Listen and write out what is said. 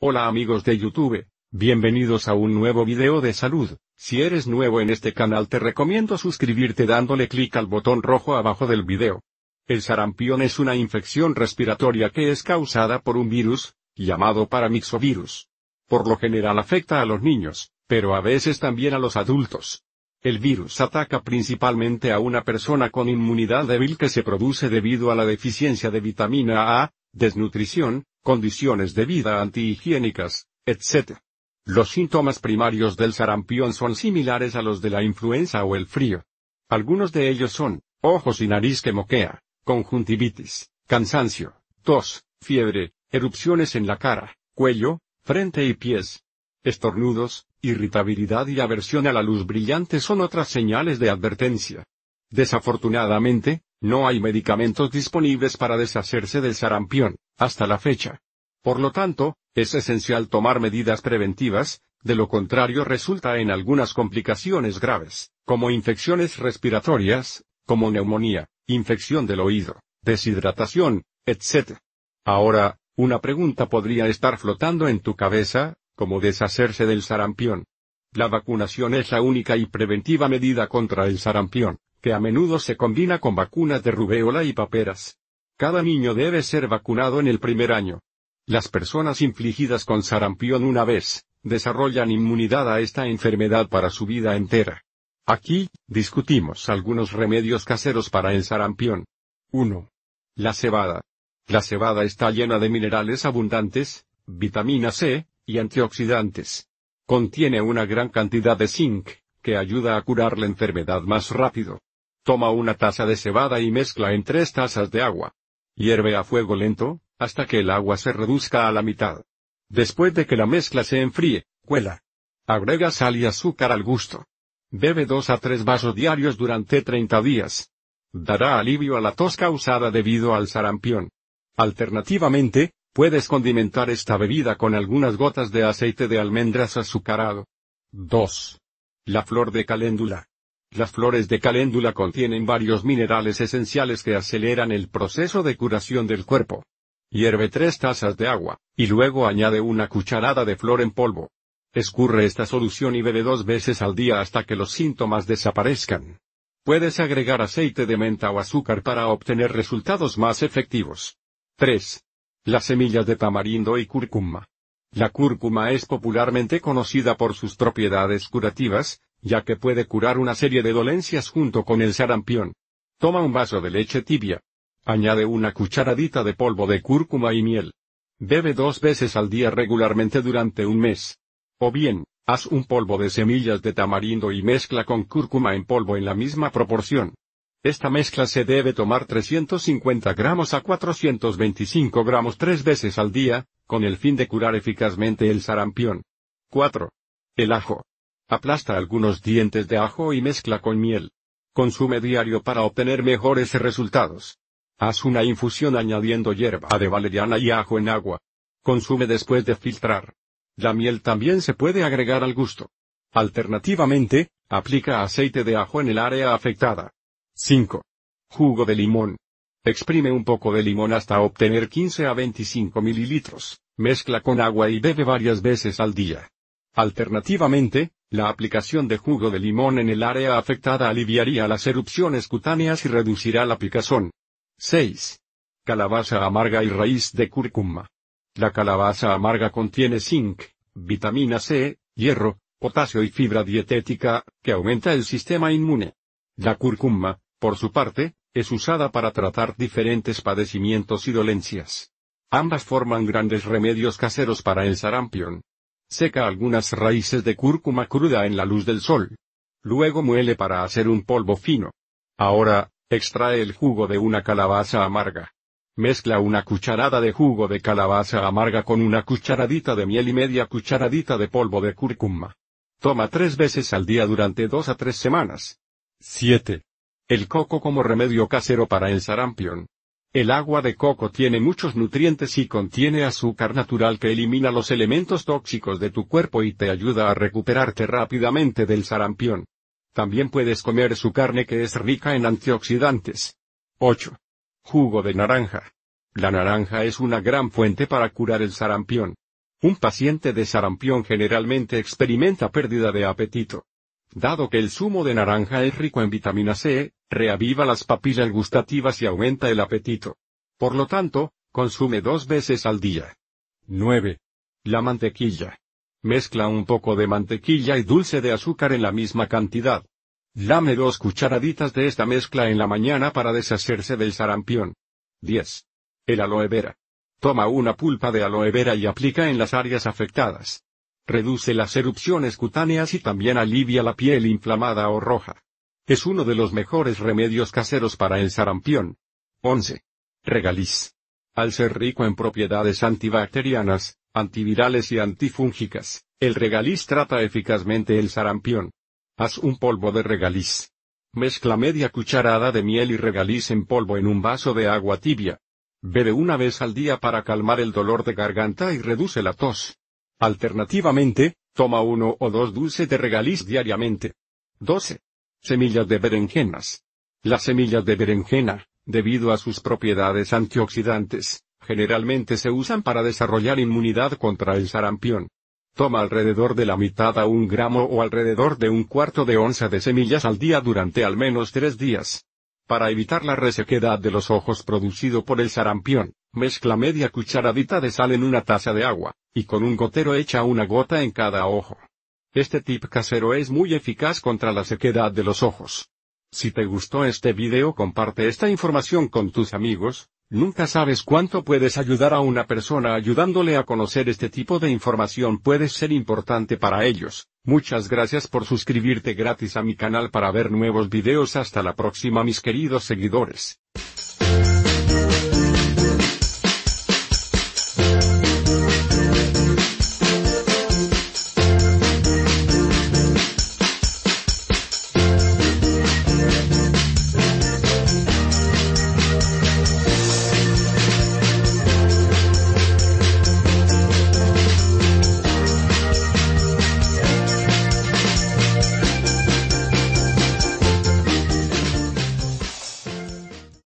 Hola amigos de YouTube, bienvenidos a un nuevo video de salud. Si eres nuevo en este canal te recomiendo suscribirte dándole clic al botón rojo abajo del video. El sarampión es una infección respiratoria que es causada por un virus, llamado paramixovirus. Por lo general afecta a los niños, pero a veces también a los adultos. El virus ataca principalmente a una persona con inmunidad débil que se produce debido a la deficiencia de vitamina A, desnutrición, condiciones de vida antihigiénicas, etc. Los síntomas primarios del sarampión son similares a los de la influenza o el frío. Algunos de ellos son, ojos y nariz que moquea, conjuntivitis, cansancio, tos, fiebre, erupciones en la cara, cuello, frente y pies. Estornudos, irritabilidad y aversión a la luz brillante son otras señales de advertencia. Desafortunadamente, no hay medicamentos disponibles para deshacerse del sarampión, hasta la fecha. Por lo tanto, es esencial tomar medidas preventivas, de lo contrario resulta en algunas complicaciones graves, como infecciones respiratorias, como neumonía, infección del oído, deshidratación, etc. Ahora, una pregunta podría estar flotando en tu cabeza, como deshacerse del sarampión. La vacunación es la única y preventiva medida contra el sarampión que a menudo se combina con vacunas de rubéola y paperas. Cada niño debe ser vacunado en el primer año. Las personas infligidas con sarampión una vez, desarrollan inmunidad a esta enfermedad para su vida entera. Aquí, discutimos algunos remedios caseros para el sarampión. 1. La cebada. La cebada está llena de minerales abundantes, vitamina C, y antioxidantes. Contiene una gran cantidad de zinc, que ayuda a curar la enfermedad más rápido. Toma una taza de cebada y mezcla en tres tazas de agua. Hierve a fuego lento, hasta que el agua se reduzca a la mitad. Después de que la mezcla se enfríe, cuela. Agrega sal y azúcar al gusto. Bebe dos a tres vasos diarios durante 30 días. Dará alivio a la tos causada debido al sarampión. Alternativamente, puedes condimentar esta bebida con algunas gotas de aceite de almendras azucarado. 2. La flor de caléndula. Las flores de caléndula contienen varios minerales esenciales que aceleran el proceso de curación del cuerpo. Hierve tres tazas de agua, y luego añade una cucharada de flor en polvo. Escurre esta solución y bebe dos veces al día hasta que los síntomas desaparezcan. Puedes agregar aceite de menta o azúcar para obtener resultados más efectivos. 3. Las semillas de tamarindo y cúrcuma. La cúrcuma es popularmente conocida por sus propiedades curativas, ya que puede curar una serie de dolencias junto con el sarampión. Toma un vaso de leche tibia. Añade una cucharadita de polvo de cúrcuma y miel. Bebe dos veces al día regularmente durante un mes. O bien, haz un polvo de semillas de tamarindo y mezcla con cúrcuma en polvo en la misma proporción. Esta mezcla se debe tomar 350 gramos a 425 gramos tres veces al día, con el fin de curar eficazmente el sarampión. 4. El ajo. Aplasta algunos dientes de ajo y mezcla con miel. Consume diario para obtener mejores resultados. Haz una infusión añadiendo hierba de valeriana y ajo en agua. Consume después de filtrar. La miel también se puede agregar al gusto. Alternativamente, aplica aceite de ajo en el área afectada. 5. Jugo de limón. Exprime un poco de limón hasta obtener 15 a 25 mililitros, mezcla con agua y bebe varias veces al día. Alternativamente, la aplicación de jugo de limón en el área afectada aliviaría las erupciones cutáneas y reducirá la picazón. 6. Calabaza amarga y raíz de cúrcuma. La calabaza amarga contiene zinc, vitamina C, hierro, potasio y fibra dietética, que aumenta el sistema inmune. La cúrcuma, por su parte, es usada para tratar diferentes padecimientos y dolencias. Ambas forman grandes remedios caseros para el sarampión. Seca algunas raíces de cúrcuma cruda en la luz del sol. Luego muele para hacer un polvo fino. Ahora, extrae el jugo de una calabaza amarga. Mezcla una cucharada de jugo de calabaza amarga con una cucharadita de miel y media cucharadita de polvo de cúrcuma. Toma tres veces al día durante dos a tres semanas. 7. El coco como remedio casero para el sarampión. El agua de coco tiene muchos nutrientes y contiene azúcar natural que elimina los elementos tóxicos de tu cuerpo y te ayuda a recuperarte rápidamente del sarampión. También puedes comer su carne que es rica en antioxidantes. 8. Jugo de naranja. La naranja es una gran fuente para curar el sarampión. Un paciente de sarampión generalmente experimenta pérdida de apetito, Dado que el zumo de naranja es rico en vitamina C, reaviva las papilas gustativas y aumenta el apetito. Por lo tanto, consume dos veces al día. 9. La mantequilla. Mezcla un poco de mantequilla y dulce de azúcar en la misma cantidad. Lame dos cucharaditas de esta mezcla en la mañana para deshacerse del sarampión. 10. El aloe vera. Toma una pulpa de aloe vera y aplica en las áreas afectadas reduce las erupciones cutáneas y también alivia la piel inflamada o roja. Es uno de los mejores remedios caseros para el sarampión. 11. Regaliz. Al ser rico en propiedades antibacterianas, antivirales y antifúngicas, el regaliz trata eficazmente el sarampión. Haz un polvo de regaliz. Mezcla media cucharada de miel y regaliz en polvo en un vaso de agua tibia. Bebe una vez al día para calmar el dolor de garganta y reduce la tos. Alternativamente, toma uno o dos dulces de regaliz diariamente. 12. Semillas de berenjenas. Las semillas de berenjena, debido a sus propiedades antioxidantes, generalmente se usan para desarrollar inmunidad contra el sarampión. Toma alrededor de la mitad a un gramo o alrededor de un cuarto de onza de semillas al día durante al menos tres días. Para evitar la resequedad de los ojos producido por el sarampión, mezcla media cucharadita de sal en una taza de agua, y con un gotero echa una gota en cada ojo. Este tip casero es muy eficaz contra la sequedad de los ojos. Si te gustó este video comparte esta información con tus amigos, Nunca sabes cuánto puedes ayudar a una persona ayudándole a conocer este tipo de información puede ser importante para ellos. Muchas gracias por suscribirte gratis a mi canal para ver nuevos videos. Hasta la próxima mis queridos seguidores.